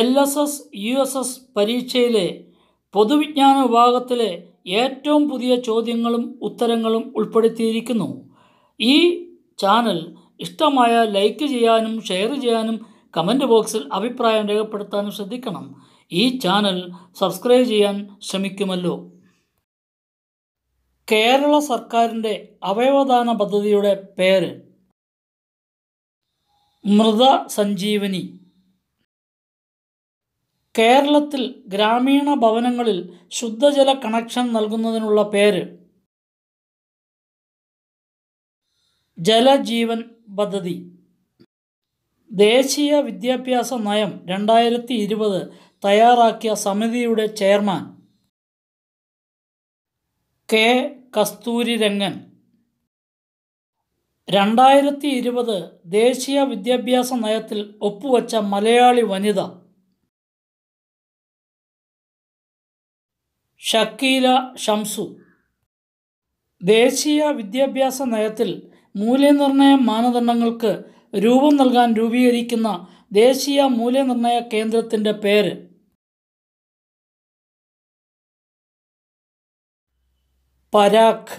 L S S U S S പരീക്ഷയിലെ പൊതുവിജ്ഞാന വിഭാഗത്തിലെ ഏറ്റവും പുതിയ ചോദ്യങ്ങളും ഉത്തരങ്ങളും ഉൾപ്പെടുത്തിയിരിക്കുന്നു ഈ ചാനൽ ഇഷ്ടമായ ലൈക്ക് ചെയ്യാനും ഷെയർ ചെയ്യാനും കമൻറ്റ് ബോക്സിൽ അഭിപ്രായം രേഖപ്പെടുത്താനും ശ്രദ്ധിക്കണം ഈ ചാനൽ സബ്സ്ക്രൈബ് ചെയ്യാൻ ശ്രമിക്കുമല്ലോ കേരള സർക്കാരിൻ്റെ അവയവദാന പദ്ധതിയുടെ പേര് മൃത സഞ്ജീവനി കേരളത്തിൽ ഗ്രാമീണ ഭവനങ്ങളിൽ ശുദ്ധജല കണക്ഷൻ നൽകുന്നതിനുള്ള പേര് ജലജീവൻ പദ്ധതി ദേശീയ വിദ്യാഭ്യാസ നയം രണ്ടായിരത്തി ഇരുപത് തയ്യാറാക്കിയ സമിതിയുടെ ചെയർമാൻ കെ രംഗൻ രണ്ടായിരത്തി ഇരുപത് ദേശീയ വിദ്യാഭ്യാസ നയത്തിൽ ഒപ്പുവച്ച മലയാളി വനിത ഷക്കീല ഷംസു ദേശീയ വിദ്യാഭ്യാസ നയത്തിൽ മൂല്യനിർണയ മാനദണ്ഡങ്ങൾക്ക് രൂപം നൽകാൻ രൂപീകരിക്കുന്ന ദേശീയ മൂല്യനിർണയ കേന്ദ്രത്തിൻ്റെ പേര് പരാഖ്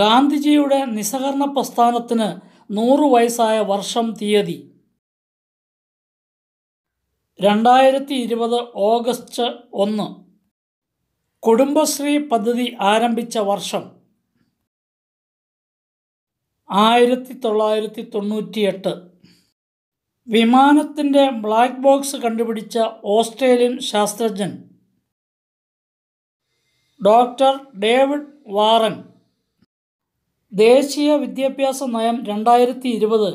ഗാന്ധിജിയുടെ നിസഹകരണ പ്രസ്ഥാനത്തിന് നൂറു വയസ്സായ വർഷം തീയതി രണ്ടായിരത്തി ഇരുപത് ഓഗസ്റ്റ് ഒന്ന് കുടുംബശ്രീ പദ്ധതി ആരംഭിച്ച വർഷം ആയിരത്തി തൊള്ളായിരത്തി തൊണ്ണൂറ്റിയെട്ട് വിമാനത്തിൻ്റെ ബ്ലാക്ക് ബോക്സ് കണ്ടുപിടിച്ച ഓസ്ട്രേലിയൻ ശാസ്ത്രജ്ഞൻ ഡോക്ടർ ഡേവിഡ് വാറൻ ദേശീയ വിദ്യാഭ്യാസ നയം രണ്ടായിരത്തി ഇരുപത്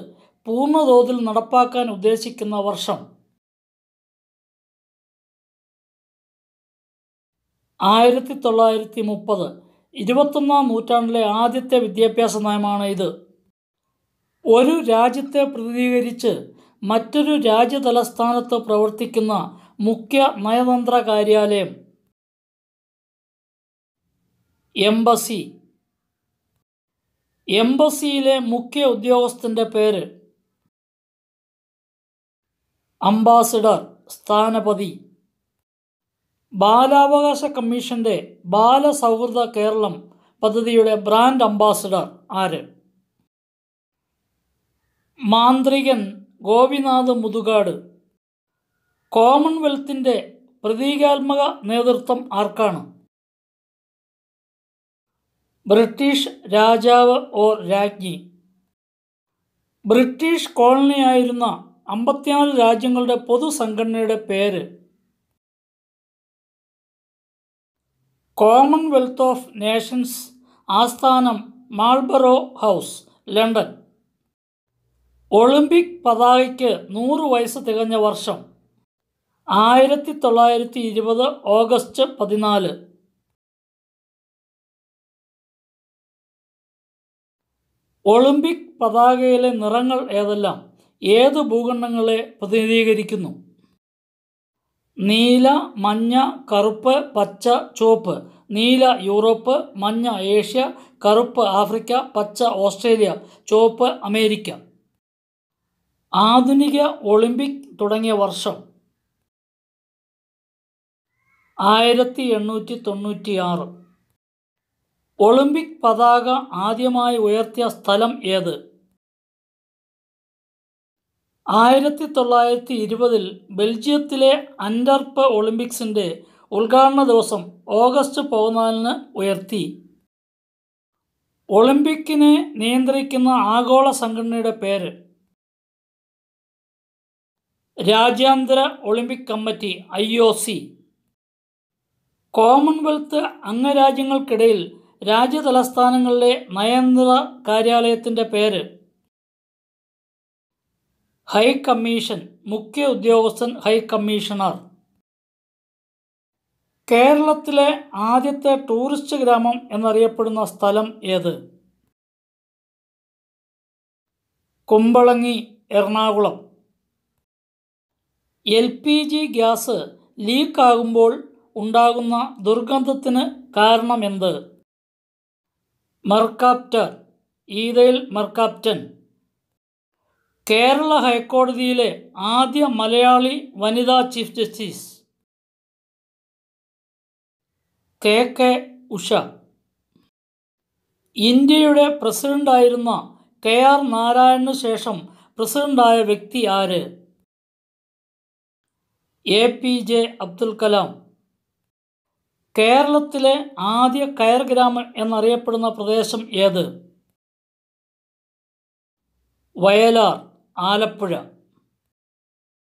പൂർണ്ണതോതിൽ നടപ്പാക്കാൻ ഉദ്ദേശിക്കുന്ന വർഷം ആയിരത്തി തൊള്ളായിരത്തി മുപ്പത് ഇരുപത്തൊന്നാം നൂറ്റാണ്ടിലെ ആദ്യത്തെ വിദ്യാഭ്യാസ നയമാണ് ഇത് ഒരു രാജ്യത്തെ പ്രതിനിധീകരിച്ച് മറ്റൊരു രാജ്യതലസ്ഥാനത്ത് പ്രവർത്തിക്കുന്ന മുഖ്യ നയതന്ത്ര കാര്യാലയം എംബസി എംബസിയിലെ മുഖ്യ ഉദ്യോഗസ്ഥൻ്റെ പേര് അംബാസിഡർ സ്ഥാനപതി ബാലാവകാശ കമ്മീഷന്റെ ബാലസൗഹൃദ കേരളം പദ്ധതിയുടെ ബ്രാൻഡ് അംബാസഡർ ആര് മാന്ത്രികൻ ഗോപിനാഥ് മുതുകാട് കോമൺവെൽത്തിൻ്റെ പ്രതീകാത്മക നേതൃത്വം ആർക്കാണ് ബ്രിട്ടീഷ് രാജാവ് ഓർ രാജ്ഞി ബ്രിട്ടീഷ് കോളനിയായിരുന്ന അമ്പത്തിനാല് രാജ്യങ്ങളുടെ പൊതുസംഘടനയുടെ പേര് കോമൺവെൽത്ത് ഓഫ് നേഷൻസ് ആസ്ഥാനം മാൾബറോ ഹൗസ് ലണ്ടൻ ഒളിമ്പിക് പതാകയ്ക്ക് നൂറ് വയസ്സ് തികഞ്ഞ വർഷം ആയിരത്തി തൊള്ളായിരത്തി ഇരുപത് ഓഗസ്റ്റ് പതിനാല് ഒളിമ്പിക് പതാകയിലെ നിറങ്ങൾ ഏതെല്ലാം ഏത് ഭൂഖണ്ഡങ്ങളെ പ്രതിനിധീകരിക്കുന്നു നീല മഞ്ഞ കറുപ്പ് പച്ച ചുവപ്പ് നീല യൂറോപ്പ് മഞ്ഞ ഏഷ്യ കറുപ്പ് ആഫ്രിക്ക പച്ച ഓസ്ട്രേലിയ ചുവപ്പ് അമേരിക്ക ആധുനിക ഒളിമ്പിക് തുടങ്ങിയ വർഷം ആയിരത്തി എണ്ണൂറ്റി തൊണ്ണൂറ്റിയാറ് ഒളിമ്പിക് പതാക ആദ്യമായി ഉയർത്തിയ സ്ഥലം ഏത് ആയിരത്തി തൊള്ളായിരത്തി ഇരുപതിൽ ബെൽജിയത്തിലെ അന്റർപ്പ് ഒളിമ്പിക്സിൻ്റെ ഉദ്ഘാടന ദിവസം ഓഗസ്റ്റ് പതിനാലിന് ഉയർത്തി ഒളിമ്പിക്കിനെ നിയന്ത്രിക്കുന്ന ആഗോള സംഘടനയുടെ പേര് രാജ്യാന്തര Olympic committee I O C Commonwealth അംഗരാജ്യങ്ങൾക്കിടയിൽ രാജ്യതലസ്ഥാനങ്ങളിലെ നയതന്ത്ര കാര്യാലയത്തിൻ്റെ പേര് ഹൈക്കമ്മീഷൻ മുഖ്യ ഉദ്യോഗസ്ഥൻ ഹൈക്കമ്മീഷണർ കേരളത്തിലെ ആദ്യത്തെ ടൂറിസ്റ്റ് ഗ്രാമം എന്നറിയപ്പെടുന്ന സ്ഥലം ഏത് Kumbalangi Ernakulam L P G gas ലീക്കാകുമ്പോൾ ഉണ്ടാകുന്ന ദുർഗന്ധത്തിന് കാരണമെന്ത് മെർക്കാപ്റ്റർ ഈതയിൽ മെർക്കാപ്റ്റൻ കേരള ഹൈക്കോടതിയിലെ ആദ്യ മലയാളി വനിതാ chief justice K K Usha ഇന്ത്യയുടെ പ്രസിഡൻ്റായിരുന്ന കെ ആർ നാരായണന് ശേഷം പ്രസിഡൻ്റായ വ്യക്തി ആര് A P J Abdul Kalam കേരളത്തിലെ ആദ്യ കയർ ഗ്രാമം എന്നറിയപ്പെടുന്ന പ്രദേശം ഏത് വയലാർ ആലപ്പുഴ